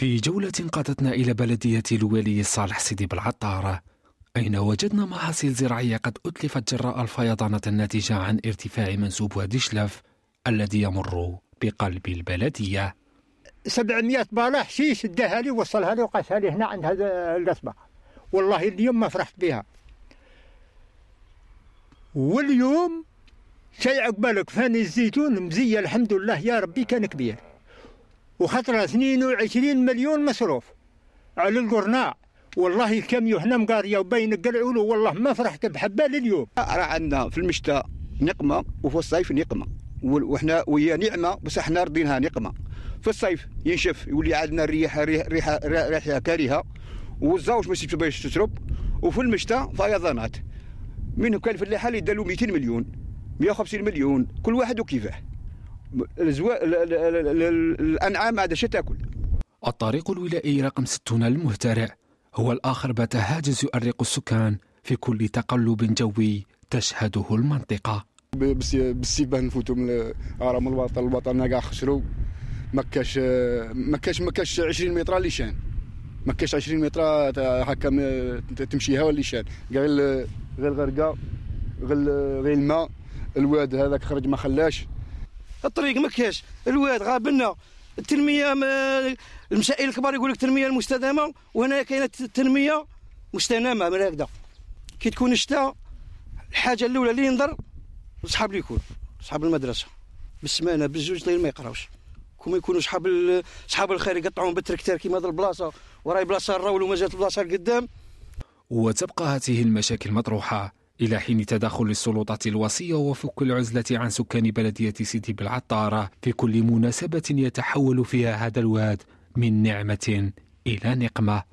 في جولة قادتنا إلى بلدية الولي صالح سيدي بالعطارة أين وجدنا محاصيل زراعية قد أتلفت جراء الفيضانات الناتجة عن ارتفاع منسوب وادي شلف الذي يمر بقلب البلدية 700 بالا حشيش داها لي وصلها لي وقاسها لي هنا عند هذا الأسبع والله اليوم ما فرحت بها واليوم شيء عقبالك فاني الزيتون مزية الحمد لله يا ربي كان كبير وخطرة 22 مليون مصروف على القرناع والله كم هنا مقاريه وبين القلعولو والله ما فرحت بحبه لليوم راه عندنا في المشتى نقمه وفي الصيف نقمه وحنا وهي نعمه بس احنا رضينها نقمه في الصيف ينشف يولي عندنا الريحه ريحه ريحه كارهه والزوج ما باش تشرب وفي المشتى فيضانات منهم كان الفلاحه اللي دالو 200 مليون 150 مليون كل واحد وكيفاه الانعام هذا شو تاكل الطريق الولائي رقم 60 المهترع هو الاخر بات هاجس يؤرق السكان في كل تقلب جوي تشهده المنطقه بالسيبان نفوتوا من من الوطن الوطن كاع خسروا ما كاش ما كاش ما كاش 20 متر اللي شان ما كاش 20 متر هكا تمشيها ولا شان غير غير غرقه غير غير الماء الواد هذاك خرج ما خلاش الطريق ما كاش الواد غابنا التنميه ما المسائل الكبار يقول لك التنميه المستدامه وهنا كاينه التنميه مستدامه من هكذا كي تكون الشتاء الحاجه الاولى اللي ينظر اللي يكون صحاب المدرسه بالسمانه بالزوج ما يقراوش كما يكونوا صحاب صحاب الخير يقطعون بالتركتير كيما هذه البلاصه وراي بلاصه الرول وما جات البلاصه القدام وتبقى هذه المشاكل مطروحه إلى حين تدخل السلطات الوصية وفك العزلة عن سكان بلدية سيدي بالعطارة في كل مناسبة يتحول فيها هذا الواد من نعمة إلى نقمة